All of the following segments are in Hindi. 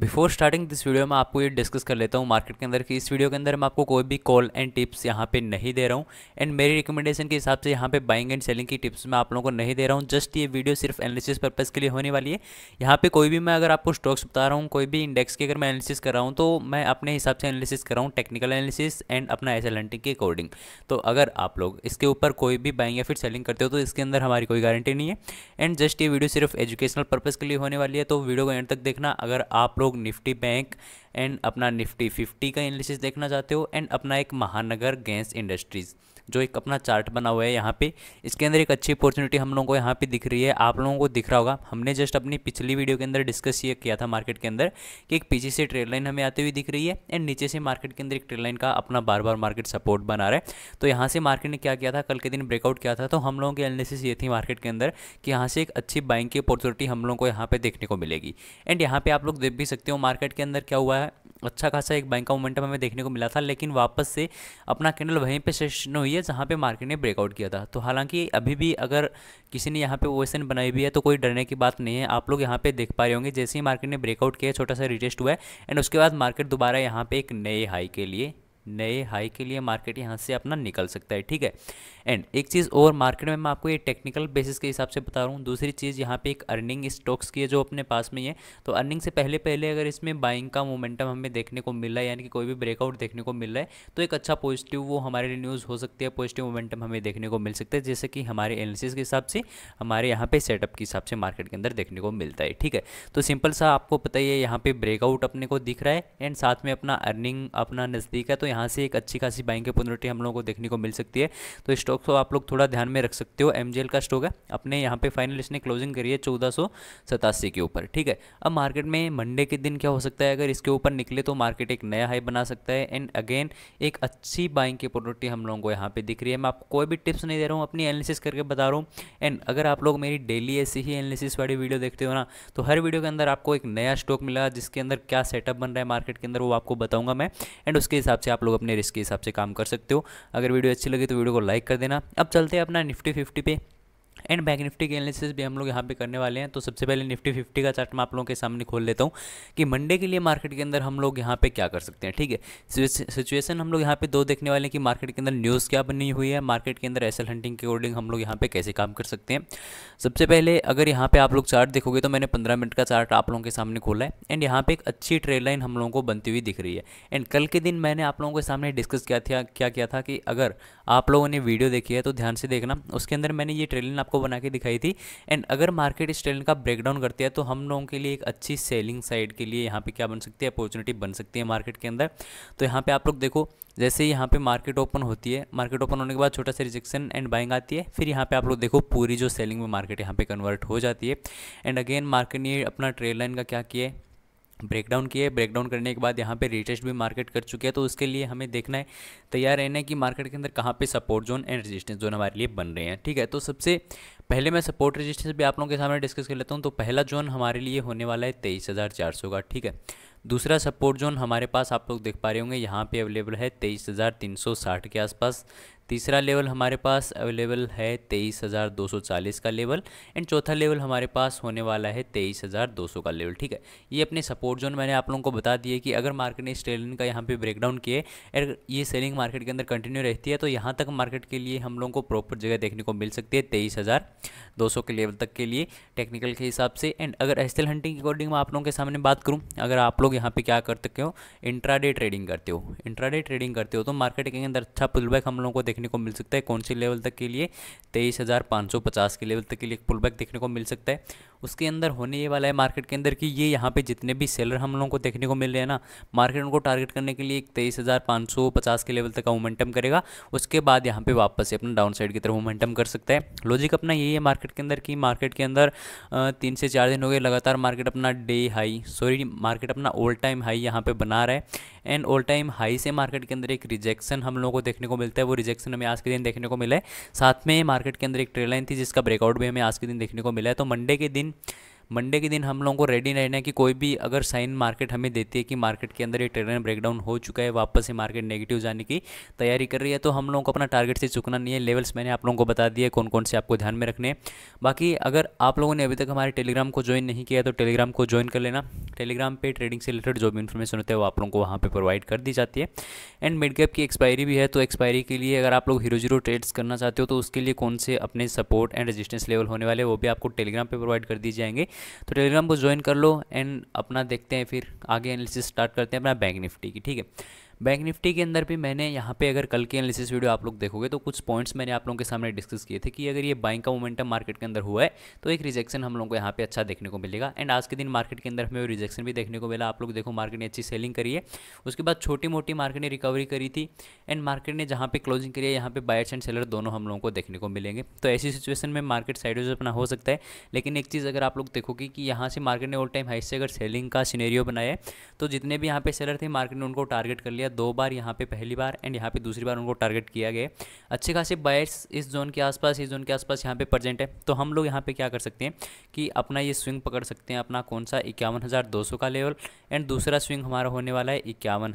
बिफोर स्टार्टिंग दिस वीडियो मैं आपको ये डिस्कस कर लेता हूँ मार्केट के अंदर कि इस वीडियो के अंदर मैं आपको कोई भी कॉल एंड टिप्स यहाँ पे नहीं दे रहा हूँ एंड मेरी रिकमेंडेशन के हिसाब से यहाँ पे बाइंग एंड सेलिंग की टिप्स मैं आप लोगों को नहीं दे रहा हूँ जस्ट ये वीडियो सिर्फ एनालिसिस पर्पज़ के लिए होने वाली है यहाँ पर कोई भी मैं अगर आपको स्टॉक्स बता रहा हूँ कोई भी इंडेक्स की अगर मैं एनालिसिस कर रहा हूँ तो मैं अपने हिसाब से एनालिसिस कर रहा हूँ टेक्निकल एनालिसिस एंड अपना एस के अकॉर्डिंग तो अगर आप लोग इसके ऊपर कोई भी बाइंग या फिर सेलिंग करते हो तो इसके अंदर हमारी कोई गारंटी नहीं है एंड जस्ट ये वीडियो सिर्फ एजुकेशनल पर्पज़ के लिए होने वाली है तो वीडियो को एंड तक देखना अगर आप लोग लोग निफ्टी बैंक एंड अपना निफ्टी फिफ्टी का एनालिसिस देखना चाहते हो एंड अपना एक महानगर गैस इंडस्ट्रीज़ जो एक अपना चार्ट बना हुआ है यहाँ पे इसके अंदर एक अच्छी अपॉर्चुनिटी हम लोगों को यहाँ पे दिख रही है आप लोगों को दिख रहा होगा हमने जस्ट अपनी पिछली वीडियो के अंदर डिस्कस ये किया था मार्केट के अंदर कि एक पीछे से ट्रेड लाइन हमें आती हुई दिख रही है एंड नीचे से मार्केट के अंदर एक ट्रेड लाइन का अपना बार बार मार्केट सपोर्ट बना रहा है तो यहाँ से मार्केट ने क्या किया था कल के दिन ब्रेकआउट किया था तो हम लोगों की एनालिसिस ये थी मार्केट के अंदर कि यहाँ से एक अच्छी बाइंग की अपॉर्चुनिटी हम लोगों को यहाँ पे देखने को मिलेगी एंड यहाँ पर आप लोग देख भी सकते हो मार्केट के अंदर क्या हुआ है अच्छा खासा एक बैंक का मोमेंटम हमें देखने को मिला था लेकिन वापस से अपना कैंडल वहीं पे सेशन हुई है जहाँ पे मार्केट ने ब्रेकआउट किया था तो हालांकि अभी भी अगर किसी ने यहाँ पे ओएसएन बनाई भी है तो कोई डरने की बात नहीं है आप लोग यहाँ पे देख पा रहे होंगे जैसे ही मार्केट ने ब्रेकआउट किया छोटा सा रिटेस्ट हुआ है एंड उसके बाद मार्केट दोबारा यहाँ पर एक नए हाई के लिए नए हाई के लिए मार्केट यहाँ से अपना निकल सकता है ठीक है एंड एक चीज़ और मार्केट में मैं आपको ये टेक्निकल बेसिस के हिसाब से बता रहा हूँ दूसरी चीज़ यहाँ पे एक अर्निंग स्टॉक्स की है जो अपने पास में है तो अर्निंग से पहले पहले अगर इसमें बाइंग का मोमेंटम हमें देखने को मिल रहा है यानी कि कोई भी ब्रेकआउट देखने को मिल रहा है तो एक अच्छा पॉजिटिव वो हमारे लिए न्यूज़ हो सकती है पॉजिटिव मोमेंटम हमें देखने को मिल सकता है जैसे कि हमारे एनालिसिस के हिसाब से हमारे यहाँ पे सेटअप के हिसाब से मार्केट के अंदर देखने को मिलता है ठीक है तो सिंपल सा आपको पता ही है यहाँ पे ब्रेकआउट अपने को दिख रहा है एंड साथ में अपना अर्निंग अपना नज़दीक है तो यहाँ यहाँ से एक अच्छी खासी बाइंग की अपॉर्चुनिटी हम लोगों को देखने को मिल सकती है तो स्टॉक को आप लोग थोड़ा ध्यान में रख सकते हो एम का स्टॉक है अपने यहाँ पे फाइनल इसने क्लोजिंग करी है चौदह के ऊपर ठीक है अब मार्केट में मंडे के दिन क्या हो सकता है अगर इसके ऊपर निकले तो मार्केट एक नया हाई बना सकता है एंड अगेन एक अच्छी बाइंग की अपॉर्चुनिटी हम लोगों को यहाँ पे दिख रही है मैं आपको कोई भी टिप्स नहीं दे रहा हूँ अपनी एनालिसिस करके बता रहा हूँ एंड अगर आप लोग मेरी डेली ऐसी ही एनालिसिस वाली वीडियो देखते हो ना तो हर वीडियो के अंदर आपको एक नया स्टॉक मिला जिसके अंदर क्या सेटअप बन रहा है मार्केट के अंदर वो आपको बताऊंगा मैं एंड उसके हिसाब से आप आप लोग अपने रिस्क के हिसाब से काम कर सकते हो अगर वीडियो अच्छी लगी तो वीडियो को लाइक कर देना अब चलते हैं अपना निफ्टी फिफ्टी पे एंड बैंक निफ्टी के एनालिसिस भी हम लोग यहाँ पे करने वाले हैं तो सबसे पहले निफ्टी फिफ्टी का चार्ट मैं आप लोगों के सामने खोल लेता हूँ कि मंडे के लिए मार्केट के अंदर हम लोग यहाँ पे क्या कर सकते हैं ठीक है सिचुएशन हम लोग यहाँ पे दो देखने वाले हैं कि मार्केट के अंदर न्यूज़ क्या बनी हुई है मार्केट के अंदर एसल हंटिंग के अकॉर्डिंग हम लोग यहाँ पे कैसे काम कर सकते हैं सबसे पहले अगर यहाँ पर आप लोग चार्ट देखोगे तो मैंने पंद्रह मिनट का चार्ट आप लोगों के सामने खोला है एंड यहाँ पर एक अच्छी ट्रेड लाइन हम लोगों को बनती हुई दिख रही है एंड कल के दिन मैंने आप लोगों के सामने डिस्कस किया था क्या किया था कि अगर आप लोगों ने वीडियो देखी है तो ध्यान से देखना उसके अंदर मैंने ये ट्रेड लाइन आपको बना के दिखाई थी एंड अगर मार्केट इस ट्रेंड का ब्रेकडाउन करती है तो हम लोगों के लिए एक अच्छी सेलिंग साइड के लिए यहाँ पे क्या बन सकती है अपॉर्चुनिटी बन सकती है मार्केट के अंदर तो यहाँ पे आप लोग देखो जैसे यहाँ पे मार्केट ओपन होती है मार्केट ओपन होने के बाद छोटा सा रिजेक्शन एंड बाइंग आती है फिर यहाँ पे आप लोग देखो पूरी जो सेलिंग में मार्केट यहाँ पे कन्वर्ट हो जाती है एंड अगेन मार्केट ने अपना ट्रेड लाइन का क्या किया है ब्रेकडाउन किया है ब्रेकडाउन करने के बाद यहाँ पे रिटेस्ट भी मार्केट कर चुके है तो उसके लिए हमें देखना है तैयार रहना है कि मार्केट के अंदर कहाँ पे support zone and resistance zone हमारे लिए बन रहे हैं ठीक है तो सबसे पहले मैं सपोर्ट रेजिस्टेंस भी आप लोगों के सामने डिस्कस कर लेता हूँ तो पहला जोन हमारे लिए होने वाला है तेईस हज़ार चार सौ का ठीक है दूसरा सपोर्ट जोन हमारे पास आप लोग देख पा रहे होंगे यहाँ पे अवेलेबल है तेईस हज़ार तीन सौ साठ के आसपास तीसरा लेवल हमारे पास अवेलेबल है तेईस हज़ार दो सौ चालीस का लेवल एंड चौथा लेवल हमारे पास होने वाला है तेईस हज़ार दो सौ का लेवल ठीक है ये अपने सपोर्ट जोन मैंने आप लोगों को बता दिए कि अगर मार्केट ने स्टेलिंग का यहाँ पे ब्रेकडाउन किए अगर ये सेलिंग मार्केट के अंदर कंटिन्यू रहती है तो यहाँ तक मार्केट के लिए हम लोगों को प्रॉपर जगह देखने को मिल सकती है तेईस हज़ार 200 के लेवल तक के लिए टेक्निकल के हिसाब से एंड अगर एस्टेल हंटिंग के अकॉर्डिंग मैं आप लोगों के सामने बात करूँ अगर आप लोग यहाँ पे क्या कर सकते हो इंट्राडे ट्रेडिंग करते हो इंट्राडे ट्रेडिंग करते हो तो मार्केट के अंदर अच्छा पुलबैक हम लोगों को देखने को मिल सकता है कौन से लेवल तक के लिए तेईस के लेवल तक के लिए पुलबैक देखने को मिल सकता है उसके अंदर होने ये वाला है मार्केट के अंदर कि ये यहाँ पे जितने भी सेलर हम लोगों को देखने को मिल रहे हैं ना मार्केट उनको टारगेट करने के लिए एक तेईस हज़ार पाँच सौ पचास के लेवल तक का मोमेंटम करेगा उसके बाद यहाँ पे वापस से अपना डाउन साइड की तरफ मोमेंटम कर सकता है लॉजिक अपना यही है मार्केट मार्केट के अंदर कि मार्केट के अंदर तीन से चार दिन हो गए लगातार मार्केट अपना डे हाई सॉरी मार्केट अपना ऑल टाइम हाई यहाँ पे बना रहा है एंड ऑल टाइम हाई से मार्केट के अंदर एक रिजेक्शन हम लोगों को देखने को मिलता है वो रिजेक्शन हमें आज के दिन देखने को मिला है साथ में मार्केट के अंदर एक ट्रेलाइन थी जिसका ब्रेकआउट भी हमें आज के दिन देखने को मिला है तो मंडे के दिन मंडे के दिन हम लोगों को रेडी रहना है कि कोई भी अगर साइन मार्केट हमें देती है कि मार्केट के अंदर ये ट्रेडर ब्रेकडाउन हो चुका है वापस से मार्केट नेगेटिव जाने की तैयारी कर रही है तो हम लोगों को अपना टारगेट से चुकना नहीं है लेवल्स मैंने आप लोगों को बता दिए कौन कौन से आपको ध्यान में रखने बाकी अगर आप लोगों ने अभी तक हमारे टेलीग्राम को ज्वाइन नहीं किया तो टेलीग्राम को ज्वाइन कर लेना टेलीग्राम पे ट्रेडिंग से रिलेटेड जो भी इन्फॉर्मेशन होता है वो आप लोगों को वहाँ पे प्रोवाइड कर दी जाती है एंड मिड कैप की एक्सपायरी भी है तो एक्सपायरी के लिए अगर आप लोग हीरो जीरो ट्रेड्स करना चाहते हो तो उसके लिए कौन से अपने सपोर्ट एंड रजिस्टेंस लेवल होने वाले वो भी आपको टेलीग्राम पर प्रोवाइड कर दिए जाएंगे तो टेलीग्राम को ज्वाइन कर लो एंड अपना देखते हैं फिर आगे एनालिसिस स्टार्ट करते हैं अपना बैंक निफ्टी की ठीक है बैंक निफ्टी के अंदर भी मैंने यहाँ पे अगर कल के एनालिसिस वीडियो आप लोग देखोगे तो कुछ पॉइंट्स मैंने आप लोगों के सामने डिस्कस किए थे कि अगर ये बाइंग का मोमेंटम मार्केट के अंदर हुआ है तो एक रिजेक्शन हम लोग को यहाँ पे अच्छा देखने को मिलेगा एंड आज के दिन मार्केट के अंदर हमें रिजेक्शन भी देखने को मिला आप लोग देखो मार्केट ने अच्छी सेलिंग करी है उसके बाद छोटी मोटी मार्केट ने रिकवरी करी थी एंड मार्केट ने जहाँ पे क्लोजिंग करी है यहाँ पे बायर्स एंड सेलर दोनों हम लोगों को देखने को मिलेंगे तो ऐसी सिचुएशन में मार्केट साइड अपना हो सकता है लेकिन एक चीज़ अगर आप लोग देखोगे कि यहाँ से मार्केट ने ऑल टाइम हाई से अगर सेलिंग का सीनेरियो बनाया तो जितने भी यहाँ पे सेलर थे मार्केट ने उनको टारगेट कर लिया गया दो बार यहाँ पे पहली बार एंड यहाँ पे दूसरी बार उनको टारगेट किया गया अच्छे खासे बायर्स इस जोन के आसपास इस जोन के आसपास यहाँ पे प्रजेंट है तो हम लोग यहाँ पे क्या कर सकते हैं कि अपना ये स्विंग पकड़ सकते हैं अपना कौन सा इक्यावन का लेवल एंड दूसरा स्विंग हमारा होने वाला है इक्यावन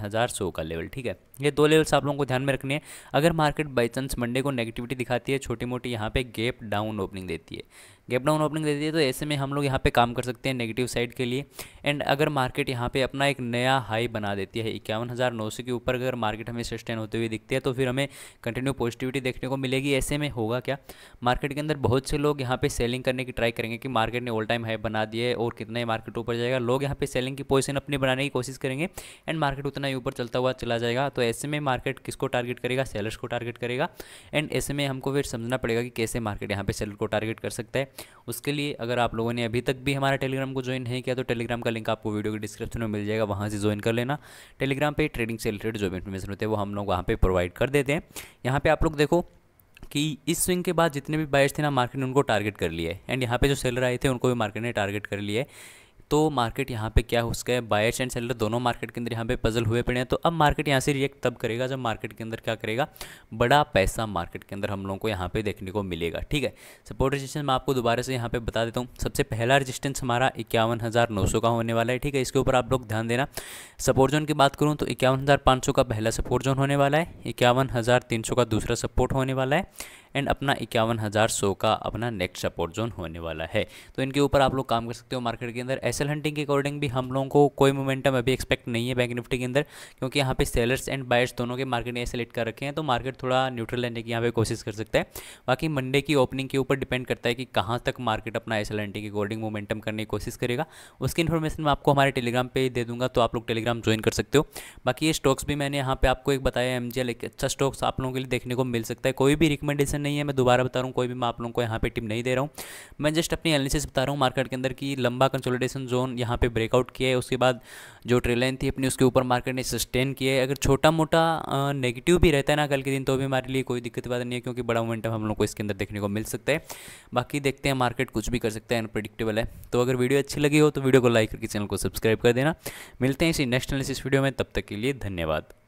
का लेवल ठीक है ये दो लेवल्स आप लोगों को ध्यान में रखने हैं अगर मार्केट बाई चांस मंडे को नेगेटिविटी दिखाती है छोटी मोटी यहाँ पे गैप डाउन ओपनिंग देती है गैप डाउन ओपनिंग दे दी है तो ऐसे में हम लोग यहाँ पे काम कर सकते हैं नेगेटिव साइड के लिए एंड अगर मार्केट यहाँ पे अपना एक नया हाई बना देती है इक्यावन हज़ार नौ सौ के ऊपर अगर मार्केट हमें सस्टेन होते हुए दिखती है तो फिर हमें कंटिन्यू पॉजिटिविटी देखने को मिलेगी ऐसे में होगा क्या मार्केट के अंदर बहुत से लोग यहाँ पे सेलिंग करने की ट्राई करेंगे कि मार्केट ने ऑल टाइम हाई बना दिया है और कितना ही मार्केट ऊपर जाएगा लोग यहाँ पे सेलिंग की पोजिशन अपनी बनाने की कोशिश करेंगे एंड मार्केट उतना ही ऊपर चलता हुआ चला जाएगा तो ऐसे में मार्केट किसको टारगेट करेगा सेलर्स को टारगेट करेगा एंड ऐसे में हमको फिर समझना पड़ेगा कि कैसे मार्केट यहाँ पे सेलर को टारगेट कर सकता है उसके लिए अगर आप लोगों ने अभी तक भी हमारा टेलीग्राम को ज्वाइन नहीं किया तो टेलीग्राम का लिंक आपको वीडियो के डिस्क्रिप्शन में मिल जाएगा वहाँ से ज्वाइन कर लेना टेलीग्राम पर ट्रेडिंग से रिलेटेड जो इन्फॉर्मेशन होते हैं वो हम लोग वहाँ पर प्रोवाइड कर देते हैं यहाँ पर आप लोग देखो कि इस स्विंग के बाद जितने भी बायर्स थे ना मार्केट ने उनको टारगेट कर लिया है एंड यहाँ पे जो सेलर आए थे उनको भी मार्केट ने टारगेट कर लिया है तो मार्केट यहाँ पे क्या हो उसका है बायर्स एंड सेलर दोनों मार्केट के अंदर यहाँ पे पजल हुए पड़े हैं तो अब मार्केट यहाँ से रिएक्ट तब करेगा जब मार्केट के अंदर क्या करेगा बड़ा पैसा मार्केट के अंदर हम लोगों को यहाँ पे देखने को मिलेगा ठीक है सपोर्ट रजिस्टेंस मैं आपको दोबारा से यहाँ पे बता देता हूँ सबसे पहला रजिस्टेंस हमारा इक्यावन का होने वाला है ठीक है इसके ऊपर आप लोग ध्यान देना सपोर्ट जोन की बात करूँ तो इक्यावन का पहला सपोर्ट जोन होने वाला है इक्यावन का दूसरा सपोर्ट होने वाला है एंड अपना इक्यावन हज़ार सौ का अपना नेक्स्ट सपोर्ट जोन होने वाला है तो इनके ऊपर आप लोग काम कर सकते हो मार्केट के अंदर एस हंटिंग के अकॉर्डिंग भी हम लोगों को कोई मोमेंटम अभी एक्सपेक्ट नहीं है बैंक निफ्टी के अंदर क्योंकि यहाँ पे सेलर्स एंड बायर्स दोनों के मार्केट ने सेलेक्ट कर रखे हैं तो मार्केट थोड़ा न्यूट्रल रहने की यहाँ पर कोशिश कर सकता है बाकी मंडे की ओपनिंग के ऊपर डिपेंड करता है कि कहाँ तक मार्केट अपना एस एल के अकॉर्डिंग मोमेंटम करने की कोशिश करेगा उसकी इन्फॉर्मेशन मैं आपको हमारे टेलीग्राम पर दे दूँगा तो आप लोग टेलीग्राम ज्वाइन कर सकते हो बाकी ये स्टॉक्स भी मैंने यहाँ पर आपको एक बताया एम एक अच्छा स्टॉक्स आप लोगों के लिए देखने को मिल सकता है कोई भी रिकमेंडेशन नहीं है मैं दोबारा बता रहा हूँ कोई भी मैं आप लोगों को यहाँ पे टिप नहीं दे रहा हूँ मैं जस्ट अपनी एनालिसिस बता रहा हूँ मार्केट के अंदर कि लंबा कंसोलिडेशन जोन यहाँ पे ब्रेकआउट किया है उसके बाद जो ट्रेलाइन थी अपनी उसके ऊपर मार्केट ने सस्टेन किया है अगर छोटा मोटा नेगेटिव भी रहता है ना कल के दिन तो भी हमारे लिए कोई दिक्कत बात नहीं है क्योंकि बड़ा मोमेंटम हम लोग को इसके अंदर देखने को मिल सकता है बाकी देखते हैं मार्केट कुछ भी कर सकते हैं अनप्रडिक्टेबल है तो अगर वीडियो अच्छी लगी हो तो वीडियो को लाइक करके चैनल को सब्सक्राइब कर देना मिलते हैं इसी नेक्स्ट एनालिसिस वीडियो में तब तक के लिए धन्यवाद